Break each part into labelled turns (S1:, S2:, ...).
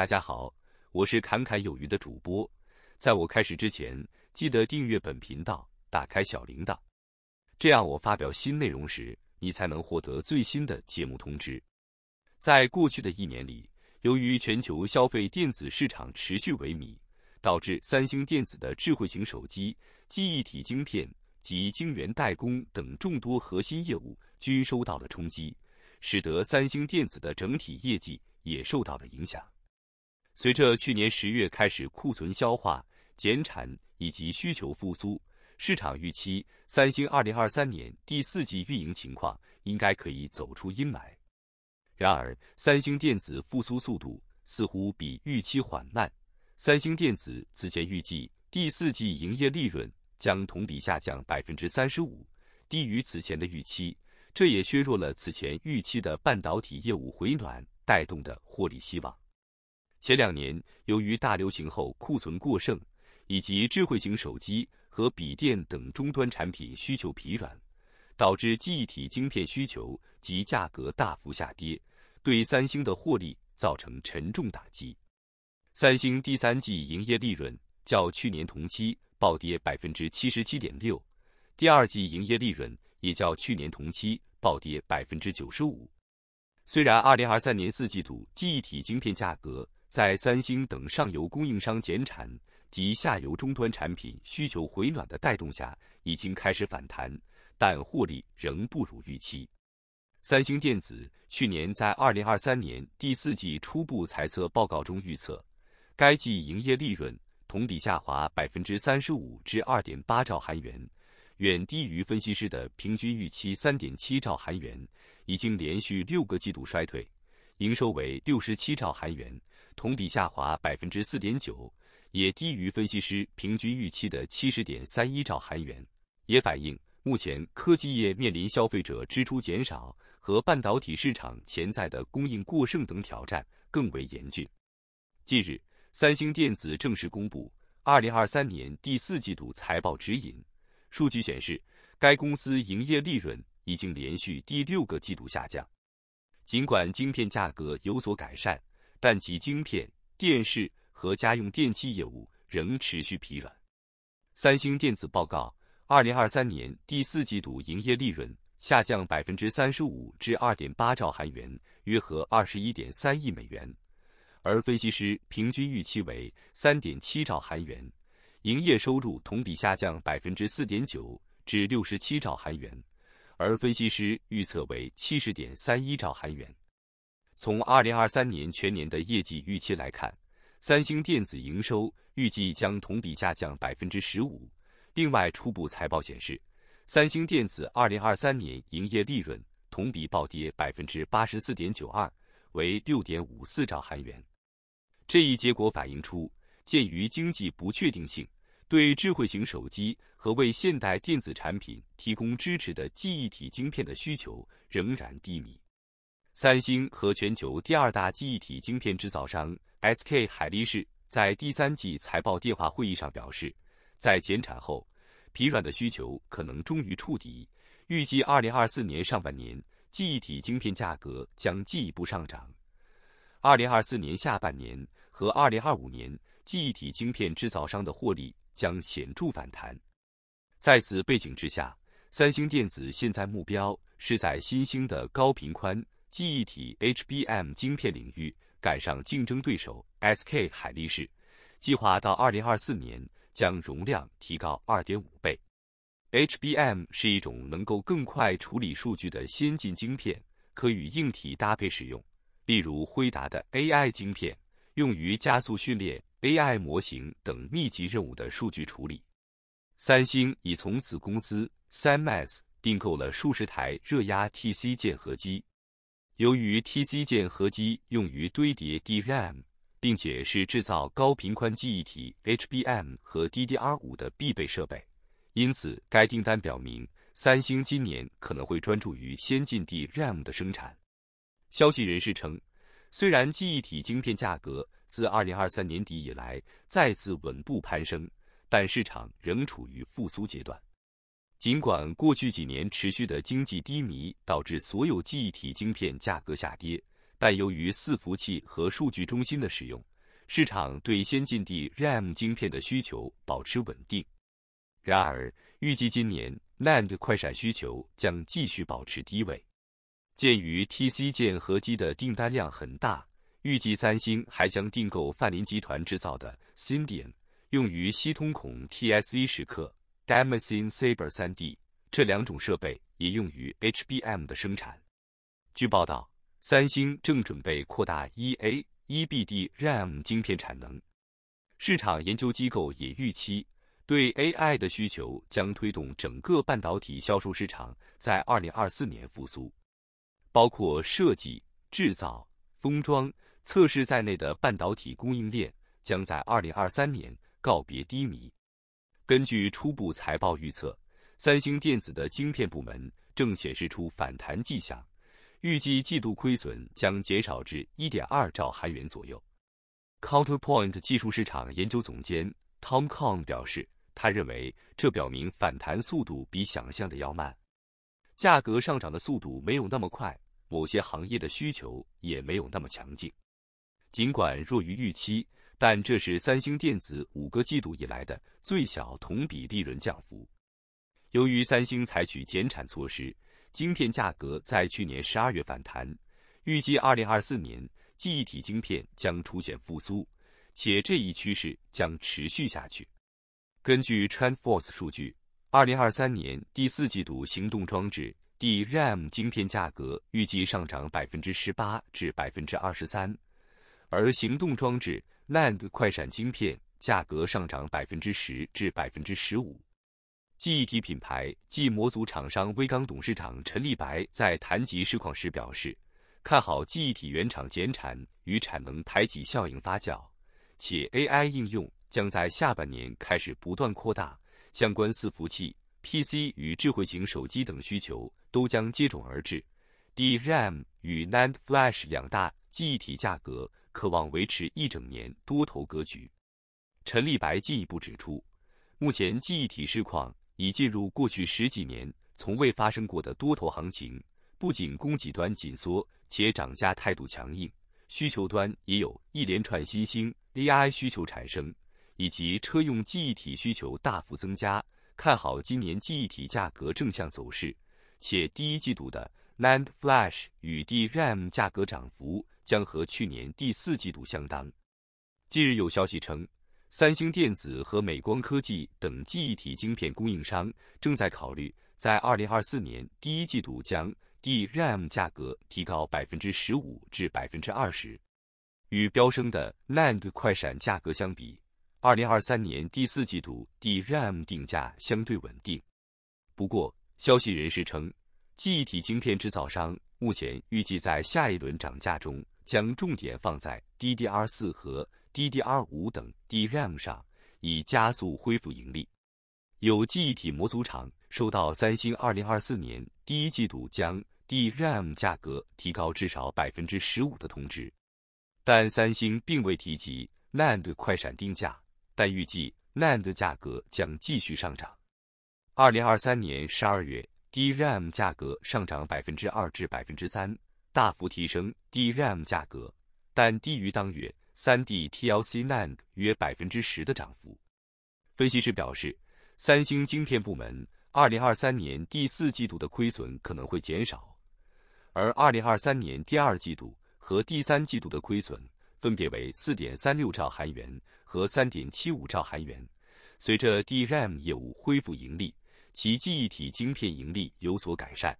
S1: 大家好，我是侃侃有余的主播。在我开始之前，记得订阅本频道，打开小铃铛，这样我发表新内容时，你才能获得最新的节目通知。在过去的一年里，由于全球消费电子市场持续萎靡，导致三星电子的智慧型手机、记忆体晶片及晶圆代工等众多核心业务均受到了冲击，使得三星电子的整体业绩也受到了影响。随着去年十月开始库存消化、减产以及需求复苏，市场预期三星2023年第四季运营情况应该可以走出阴霾。然而，三星电子复苏速度似乎比预期缓慢。三星电子此前预计第四季营业利润将同比下降35%，低于此前的预期，这也削弱了此前预期的半导体业务回暖带动的获利希望。前两年，由于大流行后库存过剩，以及智慧型手机和笔电等终端产品需求疲软，导致记忆体晶片需求及价格大幅下跌，对三星的获利造成沉重打击。三星第三季营业利润较去年同期暴跌百分之七十七点六，第二季营业利润也较去年同期暴跌百分之九十五。虽然二零二三年四季度记忆体晶片价格在三星等上游供应商减产及下游终端产品需求回暖的带动下，已经开始反弹，但获利仍不如预期。三星电子去年在2023年第四季初步财测报告中预测，该季营业利润同比下滑35%至2.8兆韩元，远低于分析师的平均预期3.7兆韩元，已经连续六个季度衰退。营收为六十七兆韩元，同比下滑百分之四点九，也低于分析师平均预期的七十点三一兆韩元，也反映目前科技业面临消费者支出减少和半导体市场潜在的供应过剩等挑战更为严峻。近日，三星电子正式公布二零二三年第四季度财报指引，数据显示，该公司营业利润已经连续第六个季度下降。尽管晶片价格有所改善，但其晶片、电视和家用电器业务仍持续疲软。三星电子报告，二零二三年第四季度营业利润下降百分之三十五至二点八兆韩元，约合二十一点三亿美元，而分析师平均预期为三点七兆韩元。营业收入同比下降百分之四点九至六十七兆韩元。而分析师预测为七十点三一兆韩元。从二零二三年全年的业绩预期来看，三星电子营收预计将同比下降百分之十五。另外，初步财报显示，三星电子二零二三年营业利润同比暴跌百分之八十四点九二，为六点五四兆韩元。这一结果反映出，鉴于经济不确定性。对智慧型手机和为现代电子产品提供支持的记忆体晶片的需求仍然低迷。三星和全球第二大记忆体晶片制造商 SK 海力士在第三季财报电话会议上表示，在减产后疲软的需求可能终于触底，预计二零二四年上半年记忆体晶片价格将进一步上涨，二零二四年下半年和二零二五年。记忆体晶片制造商的获利将显著反弹。在此背景之下，三星电子现在目标是在新兴的高频宽记忆体 HBM 晶片领域赶上竞争对手 SK 海力士，计划到二零二四年将容量提高二点五倍。HBM 是一种能够更快处理数据的先进晶片，可与硬体搭配使用，例如辉达的 AI 晶片，用于加速训练。AI 模型等密集任务的数据处理，三星已从子公司 s m a x 订购了数十台热压 TC 键合机。由于 TC 键合机用于堆叠 DRAM，并且是制造高频宽记忆体 HBM 和 DDR 五的必备设备，因此该订单表明，三星今年可能会专注于先进 DRAM 的生产。消息人士称。虽然记忆体晶片价格自二零二三年底以来再次稳步攀升，但市场仍处于复苏阶段。尽管过去几年持续的经济低迷导致所有记忆体晶片价格下跌，但由于伺服器和数据中心的使用，市场对先进 DRAM 晶片的需求保持稳定。然而，预计今年 NAND 快闪需求将继续保持低位。鉴于 T C 键合机的订单量很大，预计三星还将订购范林集团制造的 c i n d n 用于西通孔 T S V 时刻，Damasin Saber 3D 这两种设备也用于 H B M 的生产。据报道，三星正准备扩大 E A E B D R A M 晶片产能。市场研究机构也预期，对 A I 的需求将推动整个半导体销售市场在2024年复苏。包括设计、制造、封装、测试在内的半导体供应链将在二零二三年告别低迷。根据初步财报预测，三星电子的晶片部门正显示出反弹迹象，预计季度亏损将减少至一点二兆韩元左右。Counterpoint 技术市场研究总监 Tom k o n g 表示，他认为这表明反弹速度比想象的要慢。价格上涨的速度没有那么快，某些行业的需求也没有那么强劲。尽管弱于预期，但这是三星电子五个季度以来的最小同比利润降幅。由于三星采取减产措施，晶片价格在去年十二月反弹。预计二零二四年，记忆体晶片将出现复苏，且这一趋势将持续下去。根据 TrendForce 数据。二零二三年第四季度，行动装置 DRAM 晶片价格预计上涨百分之十八至百分之二十三，而行动装置 NAND 快闪晶片价格上涨百分之十至百分之十五。记忆体品牌继模组厂商威刚董事长陈立白在谈及市况时表示，看好记忆体原厂减产与产能排挤效应发酵，且 AI 应用将在下半年开始不断扩大。相关伺服器、PC 与智慧型手机等需求都将接踵而至。DRAM 与 NAND Flash 两大记忆体价格，可望维持一整年多头格局。陈立白进一步指出，目前记忆体市况已进入过去十几年从未发生过的多头行情，不仅供给端紧缩，且涨价态度强硬，需求端也有一连串新兴 AI 需求产生。以及车用记忆体需求大幅增加，看好今年记忆体价格正向走势，且第一季度的 NAND Flash 与 DRAM 价格涨幅将和去年第四季度相当。近日有消息称，三星电子和美光科技等记忆体晶片供应商正在考虑在二零二四年第一季度将 DRAM 价格提高百分之十五至百分之二十，与飙升的 NAND 快闪价格相比。二零二三年第四季度 DRAM 定价相对稳定，不过，消息人士称，记忆体晶片制造商目前预计在下一轮涨价中将重点放在 DDR4 和 DDR5 等 DRAM 上，以加速恢复盈利。有记忆体模组厂收到三星二零二四年第一季度将 DRAM 价格提高至少百分之十五的通知，但三星并未提及 NAND 快闪定价。但预计 NAND 价格将继续上涨。二零二三年十二月 DRAM 价格上涨百分之二至百分之三，大幅提升 DRAM 价格，但低于当月三 D TLC NAND 约百分之十的涨幅。分析师表示，三星晶片部门二零二三年第四季度的亏损可能会减少，而二零二三年第二季度和第三季度的亏损。分别为四点三六兆韩元和三点七五兆韩元。随着 DRAM 业务恢复盈利，其记忆体晶片盈利有所改善。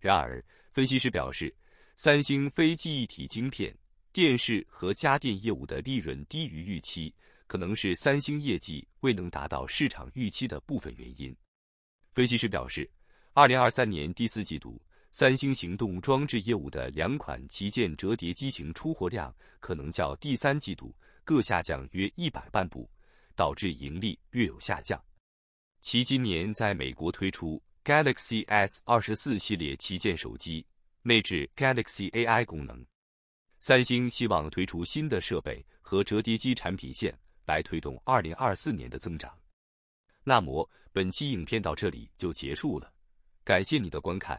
S1: 然而，分析师表示，三星非记忆体晶片电视和家电业务的利润低于预期，可能是三星业绩未能达到市场预期的部分原因。分析师表示，二零二三年第四季度。三星行动装置业务的两款旗舰折叠机型出货量可能较第三季度各下降约一百万部，导致盈利略有下降。其今年在美国推出 Galaxy S 二十四系列旗舰手机，内置 Galaxy AI 功能。三星希望推出新的设备和折叠机产品线来推动二零二四年的增长。那么本期影片到这里就结束了，感谢你的观看。